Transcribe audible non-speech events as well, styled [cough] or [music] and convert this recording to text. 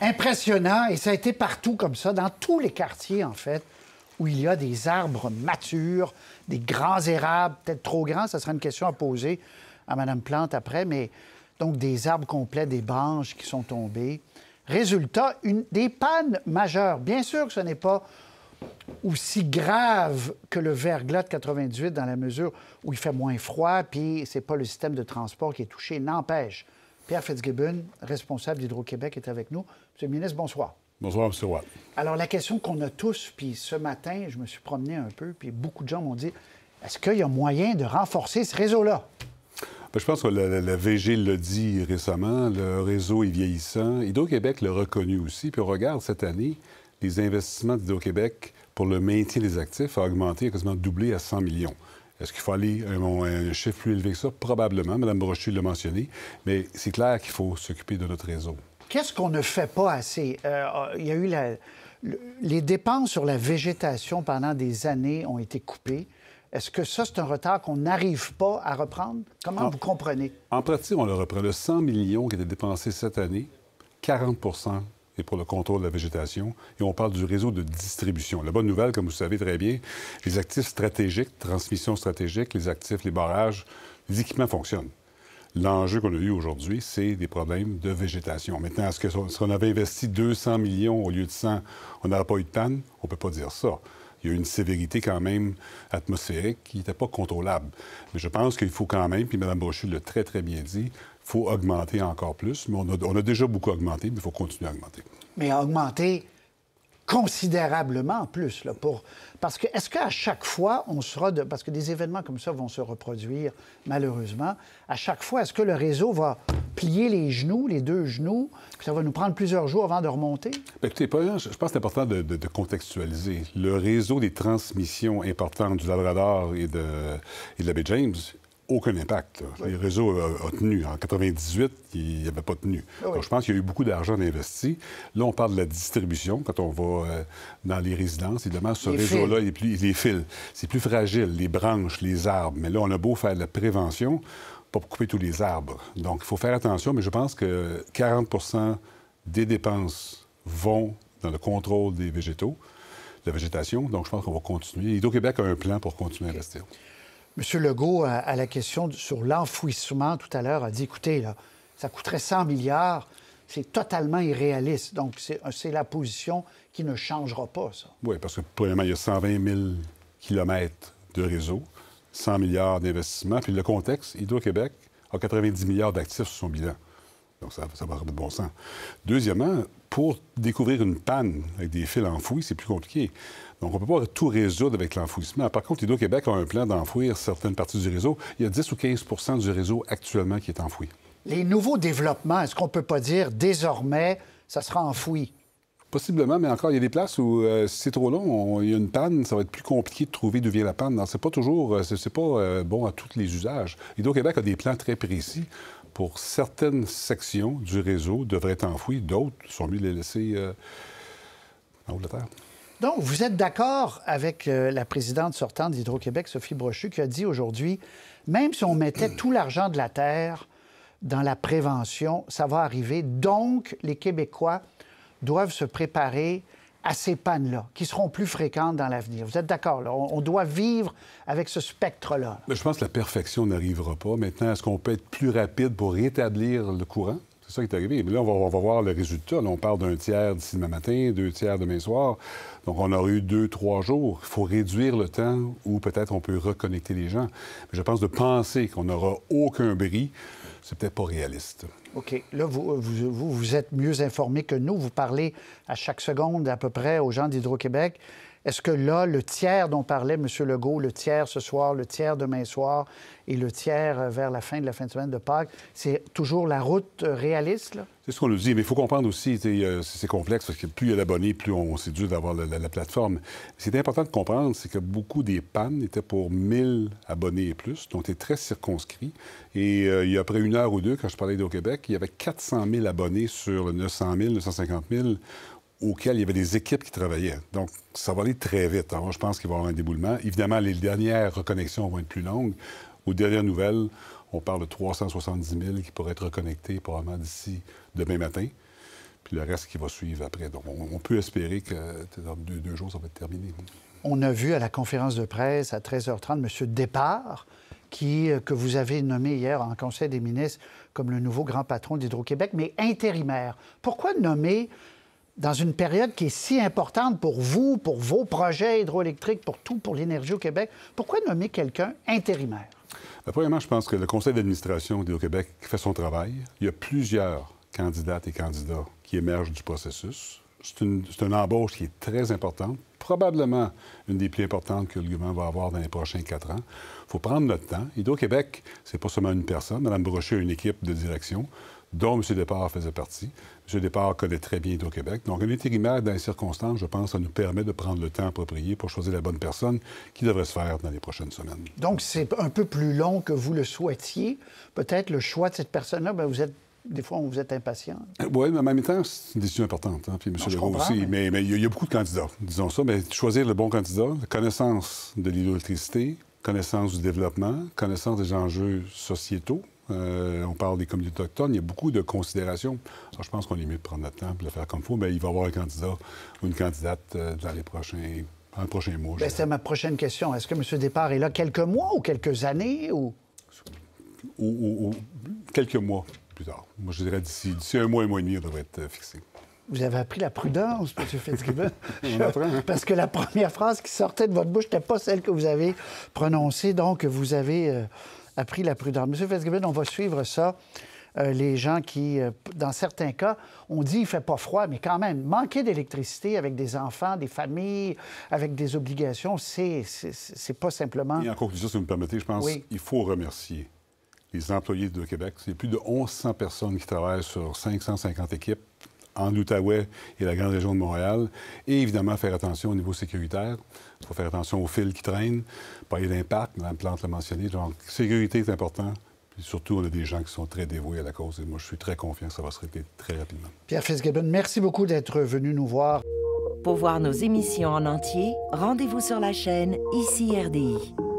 impressionnant et ça a été partout comme ça, dans tous les quartiers en fait, où il y a des arbres matures, des grands érables, peut-être trop grands, ça sera une question à poser à Mme Plante après, mais donc des arbres complets, des branches qui sont tombées. Résultat, une, des pannes majeures. Bien sûr que ce n'est pas aussi grave que le verglas de 98 dans la mesure où il fait moins froid, puis c'est pas le système de transport qui est touché, n'empêche. Pierre Fitzgibbon, responsable d'Hydro-Québec, est avec nous. Monsieur le ministre, bonsoir. Bonsoir, M. Watt. Alors, la question qu'on a tous, puis ce matin, je me suis promené un peu, puis beaucoup de gens m'ont dit est-ce qu'il y a moyen de renforcer ce réseau-là? Ben, je pense que la, VG l'a dit récemment, le réseau est vieillissant. Hydro-Québec l'a reconnu aussi. Puis on regarde cette année, les investissements d'Hydro-Québec pour le maintien des actifs a augmenté, a quasiment doublé à 100 millions. Est-ce qu'il faut aller à un, chiffre plus élevé que ça? Probablement. Mme Brochu l'a mentionné. Mais c'est clair qu'il faut s'occuper de notre réseau. Qu'est-ce qu'on ne fait pas assez? Euh, il y a eu Les dépenses sur la végétation pendant des années ont été coupées. Est-ce que ça, c'est un retard qu'on n'arrive pas à reprendre? Comment vous comprenez? En pratique, on le reprend. Le 100 millions qui a été dépensé cette année, 40 pour le contrôle de la végétation. Et on parle du réseau de distribution. La bonne nouvelle, comme vous savez très bien, les actifs stratégiques, transmission stratégique, les actifs, les barrages, les équipements fonctionnent. L'enjeu qu'on a eu aujourd'hui, c'est des problèmes de végétation. Maintenant, est-ce que si on avait investi 200 millions au lieu de 100, on n'aurait pas eu de panne? On ne peut pas dire ça il y a une sévérité quand même atmosphérique qui n'était pas contrôlable. Mais je pense qu'il faut quand même, puis Mme Brochu l'a très, très bien dit, il faut augmenter encore plus. Mais on a, on a déjà beaucoup augmenté, mais il faut continuer à augmenter. Mais augmenter considérablement en plus. Là, pour... Parce que est-ce qu'à chaque fois, on sera Parce que des événements comme ça vont se reproduire, malheureusement. À chaque fois, est-ce que le réseau va plier les genoux, les deux genoux, puis ça va nous prendre plusieurs jours avant de remonter? Ben, écoutez, je pense que c'est important de, contextualiser. Le réseau des transmissions importantes du Labrador et de, et de la baie James aucun impact. Le Les réseaux euh, ont, tenu. En 98, n'y avait pas tenu. Donc, je pense qu'il y a eu beaucoup d'argent investi. Là, on parle de la distribution quand on va euh, dans les résidences. Évidemment, ce réseau-là, il est fils, c'est plus fragile, les branches, les arbres. Mais là, on a beau faire de la prévention, pour couper tous les arbres. Donc, il faut faire attention, mais je pense que 40 des dépenses vont dans le contrôle des végétaux, de la végétation. Donc, je pense qu'on va continuer. Hydro-Québec a un plan pour continuer à investir. M. Legault, à la question sur l'enfouissement tout à l'heure, a dit écoutez, là, ça coûterait 100 milliards. C'est totalement irréaliste. Donc, euh, c'est la position qui ne changera pas, ça. Oui, parce que, premièrement, il y a 120 000 kilomètres de réseau, 100 milliards d'investissements. Puis le contexte, Hydro-Québec a 90 milliards d'actifs sur son bilan. Donc, ça, va avoir de bon sens. Deuxièmement, pour découvrir une panne avec des fils enfouis, c'est plus compliqué. Donc, on ne peut pas tout résoudre avec l'enfouissement. Par contre, Hydro-Québec a un plan d'enfouir certaines parties du réseau. Il y a 10 ou 15 du réseau actuellement qui est enfoui. Les nouveaux développements, est-ce qu'on ne peut pas dire désormais, ça sera enfoui? Possiblement, mais encore, il y a des places où, euh, c'est trop long, il y a une panne, ça va être plus compliqué de trouver d'où vient la panne. C'est pas toujours, euh, c'est pas euh, bon à tous les usages. Hydro-Québec a des plans très précis pour certaines sections du réseau devraient être enfouies, d'autres sont mieux les laisser euh, en haut terre. Donc, vous êtes d'accord avec euh, la présidente sortante d'Hydro-Québec, Sophie Brochu, qui a dit aujourd'hui, même si on mettait tout l'argent de la terre dans la prévention, ça va arriver. Donc, les Québécois doivent se préparer à ces pannes-là, qui seront plus fréquentes dans l'avenir. Vous êtes d'accord, On, on, doit vivre avec ce spectre-là. je pense que la perfection n'arrivera pas. Maintenant, est-ce qu'on peut être plus rapide pour rétablir le courant? C'est ça qui est arrivé. Mais là, on va, voir le résultat. on parle d'un tiers d'ici demain matin, deux tiers demain soir. Donc, on aurait eu deux, trois jours. Il faut réduire le temps où peut-être on peut reconnecter les gens. Mais je pense de penser qu'on n'aura aucun bris, c'est peut-être pas réaliste. OK. Là, vous, vous, vous êtes mieux informé que nous. Vous parlez à chaque seconde à peu près aux gens d'Hydro-Québec. Est-ce que là, le tiers dont parlait M. Legault, le tiers ce soir, le tiers demain soir et le tiers euh, vers la fin de la fin de semaine de Pâques, c'est toujours la route euh, réaliste? C'est ce qu'on nous dit, mais il faut comprendre aussi, euh, c'est complexe, parce que plus il y a d'abonnés, plus on, c'est dur d'avoir la, plateforme. Ce plateforme. est important de comprendre, c'est que beaucoup des pannes étaient pour 1000 abonnés et plus, donc c'est très circonscrit. Et il y a après une heure ou deux, quand je parlais d'Au Québec, il y avait 400 000 abonnés sur 900 000, 950 000 auquel il y avait des équipes qui travaillaient. Donc, ça va aller très vite. Hein. je pense qu'il va y avoir un déboulement. Évidemment, les dernières reconnexions vont être plus longues. Aux dernières nouvelles, on parle de 370 000 qui pourraient être reconnectés probablement d'ici demain matin. Puis le reste qui va suivre après. Donc, on, peut espérer que dans deux, jours, ça va être terminé. On a vu à la conférence de presse à 13h30 M. Départ, qui, euh, que vous avez nommé hier en Conseil des ministres comme le nouveau grand patron d'Hydro-Québec, mais intérimaire. Pourquoi nommer dans une période qui est si importante pour vous, pour vos projets hydroélectriques, pour tout, pour l'énergie au Québec, pourquoi nommer quelqu'un intérimaire? Euh, premièrement, je pense que le conseil d'administration d'Hydro-Québec fait son travail. Il y a plusieurs candidates et candidats qui émergent du processus. C'est une, embauche qui est très importante, probablement une des plus importantes que le gouvernement va avoir dans les prochains quatre ans. Il faut prendre notre temps. Hydro-Québec, c'est pas seulement une personne. Mme Brochet a une équipe de direction dont M. Départ faisait partie. M. Départ connaît très bien Hydro-Québec. Donc, un intérimaire dans les circonstances, je pense, ça nous permet de prendre le temps approprié pour choisir la bonne personne qui devrait se faire dans les prochaines semaines. Donc, c'est un peu plus long que vous le souhaitiez. Peut-être le choix de cette personne-là, ben, vous êtes des fois, on vous êtes impatient. Oui, mais en même temps, c'est une décision importante. Hein, puis M. aussi. Mais... il y, a beaucoup de candidats, disons ça. Mais choisir le bon candidat, connaissance de l'hydroélectricité, connaissance du développement, connaissance des enjeux sociétaux, euh, on parle des communautés autochtones. Il y a beaucoup de considérations. Alors, je pense qu'on est mieux de prendre notre temps et le faire comme il faut. Mais il va y avoir un candidat ou une candidate euh, dans les prochains, prochains mois. Ben, C'était ma prochaine question. Est-ce que M. Départ est là quelques mois ou quelques années ou... quelques mois plus tard. Moi, je dirais d'ici un mois, un mois et demi, il devrait être fixé vous avez appris la prudence, M. [laughs] Fitzgibbon. Hein. Parce que la première phrase qui sortait de votre bouche n'était pas celle que vous avez prononcée. Donc, vous avez euh, a pris la prudence. Monsieur Fitzgibbon, on va suivre ça. Euh, les gens qui, euh, dans certains cas, on dit il fait pas froid, mais quand même, manquer d'électricité avec des enfants, des familles, avec des obligations, c'est pas simplement. Et en conclusion, si vous me permettez, je pense qu'il faut remercier les employés de Québec. C'est plus de 1100 personnes qui travaillent sur 550 équipes en Outaouais et la grande région de Montréal. Et évidemment, faire attention au niveau sécuritaire. Il faut faire attention aux fils qui traînent, pas d'impact, Mme Plante l'a mentionné. Donc, sécurité est important. Et surtout, on a des gens qui sont très dévoués à la cause. Et moi, je suis très confiant que ça va se régler très rapidement. Pierre Fitzgibbon, merci beaucoup d'être venu nous voir. Pour voir nos émissions en entier, rendez-vous sur la chaîne ICI RDI.